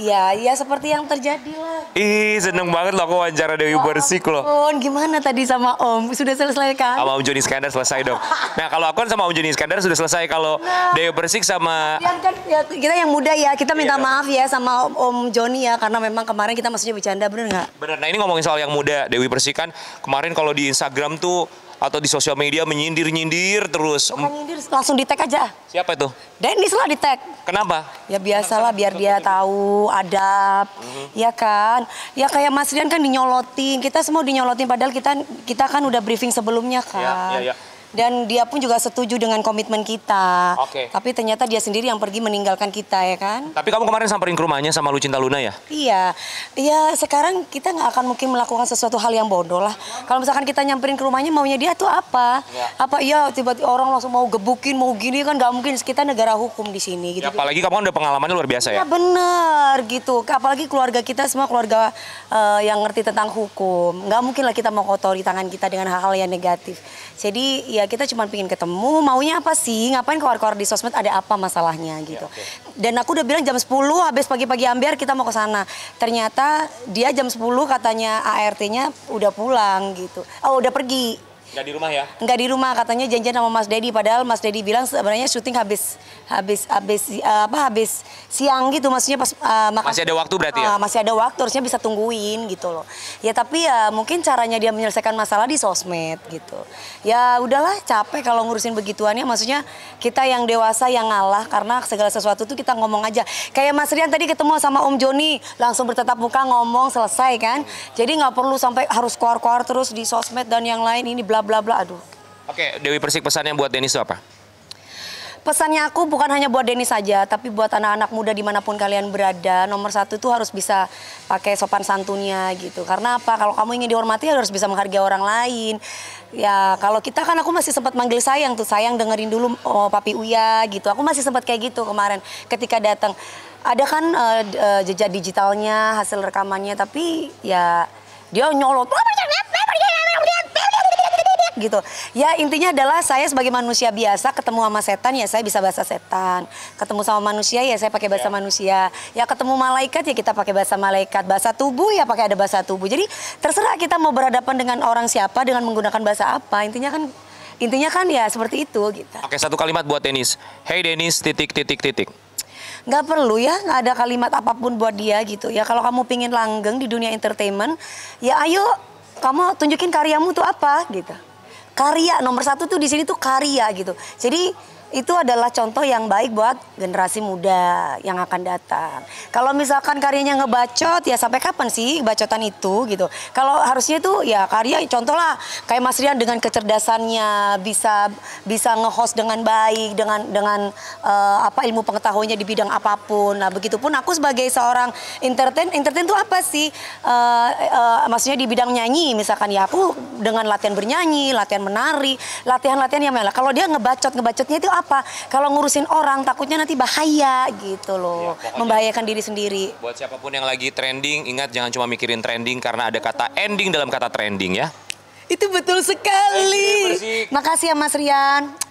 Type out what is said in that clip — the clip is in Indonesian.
Ya, ya seperti yang terjadi lah. Ih, seneng banget loh aku wawancara Dewi oh, ya Bersik loh. Ampun, gimana tadi sama Om? Sudah selesai kan? Sama Om Joni Iskandar selesai dong. nah, kalau aku kan sama Om Joni Iskandar sudah selesai. Kalau nah, Dewi Bersik sama... Yang kan, ya, kita yang muda ya, kita minta yeah. maaf ya sama Om, Om Joni ya. Karena memang kemarin kita maksudnya bercanda, bener nggak? Bener, nah ini ngomongin soal yang muda. Dewi Bersik kan kemarin kalau di Instagram tuh atau di sosial media menyindir-nyindir terus. Bukan nyindir, langsung di tag aja. Siapa itu? Dennis lah di tag. Kenapa? Ya biasalah biar dia tahu adab, mm -hmm. ya kan. Ya kayak Mas Rian kan dinyolotin, kita semua dinyolotin padahal kita kita kan udah briefing sebelumnya ya, ya, kan. Ya, ya, ya dan dia pun juga setuju dengan komitmen kita. Oke. Okay. Tapi ternyata dia sendiri yang pergi meninggalkan kita ya kan. Tapi kamu kemarin samperin ke rumahnya sama Lucinta Luna ya? Iya. Iya sekarang kita nggak akan mungkin melakukan sesuatu hal yang bodoh lah. Kalau misalkan kita nyamperin ke rumahnya maunya dia tuh apa? Ya. Apa iya tiba-tiba orang langsung mau gebukin mau gini kan nggak mungkin kita negara hukum di sini. Ya, gitu. Ya, apalagi kamu kan udah pengalamannya luar biasa ya? Ya bener gitu. Apalagi keluarga kita semua keluarga uh, yang ngerti tentang hukum. Nggak mungkin lah kita mau kotori tangan kita dengan hal-hal yang negatif. Jadi ya ya kita cuma pingin ketemu, maunya apa sih? Ngapain keluar-keluar di sosmed ada apa masalahnya iya, gitu. Ya, okay. Dan aku udah bilang jam 10 habis pagi-pagi ambiar kita mau ke sana. Ternyata dia jam 10 katanya ART-nya udah pulang gitu. Oh, udah pergi Enggak di rumah ya? Enggak di rumah, katanya janjian sama Mas Dedi. Padahal Mas Dedi bilang sebenarnya syuting habis habis habis eh, apa habis siang gitu maksudnya pas uh, makan, masih ada waktu berarti ya? Ah, masih ada waktu harusnya bisa tungguin gitu loh. Ya tapi ya mungkin caranya dia menyelesaikan masalah di sosmed gitu. Ya udahlah capek kalau ngurusin begituannya maksudnya kita yang dewasa yang ngalah karena segala sesuatu tuh kita ngomong aja. Kayak Mas Rian tadi ketemu sama Om Joni langsung bertatap muka ngomong selesai kan. Jadi nggak perlu sampai harus keluar-keluar terus di sosmed dan yang lain ini bla bla bla aduh. Oke, okay, Dewi Persik pesannya buat Denis apa? Pesannya aku bukan hanya buat Denis saja, tapi buat anak-anak muda dimanapun kalian berada, nomor satu itu harus bisa pakai sopan santunnya gitu. Karena apa? Kalau kamu ingin dihormati harus bisa menghargai orang lain. Ya kalau kita kan aku masih sempat manggil sayang tuh, sayang dengerin dulu oh, papi Uya gitu. Aku masih sempat kayak gitu kemarin ketika datang. Ada kan uh, uh, jejak digitalnya, hasil rekamannya, tapi ya dia nyolot. Oh, gitu. Ya intinya adalah saya sebagai manusia biasa ketemu sama setan ya saya bisa bahasa setan. Ketemu sama manusia ya saya pakai bahasa yeah. manusia. Ya ketemu malaikat ya kita pakai bahasa malaikat. Bahasa tubuh ya pakai ada bahasa tubuh. Jadi terserah kita mau berhadapan dengan orang siapa dengan menggunakan bahasa apa. Intinya kan intinya kan ya seperti itu gitu. Oke satu kalimat buat Denis. Hey Denis titik titik titik nggak perlu ya nggak ada kalimat apapun buat dia gitu ya kalau kamu pingin langgeng di dunia entertainment ya ayo kamu tunjukin karyamu tuh apa gitu karya nomor satu tuh di sini tuh karya gitu. Jadi itu adalah contoh yang baik buat generasi muda yang akan datang. Kalau misalkan karyanya ngebacot ya sampai kapan sih bacotan itu gitu. Kalau harusnya itu ya karya contoh lah kayak Mas Rian dengan kecerdasannya bisa bisa ngehost dengan baik dengan dengan uh, apa ilmu pengetahuannya di bidang apapun. Nah, begitupun aku sebagai seorang entertain entertain itu apa sih? Uh, uh, maksudnya di bidang nyanyi misalkan ya aku dengan latihan bernyanyi, latihan menari, latihan-latihan yang mana. Kalau dia ngebacot ngebacotnya itu apa? apa Kalau ngurusin orang takutnya nanti bahaya gitu loh. Ya, Membahayakan diri sendiri. Buat siapapun yang lagi trending, ingat jangan cuma mikirin trending karena ada kata ending dalam kata trending ya. Itu betul sekali. Iya, Makasih ya Mas Rian.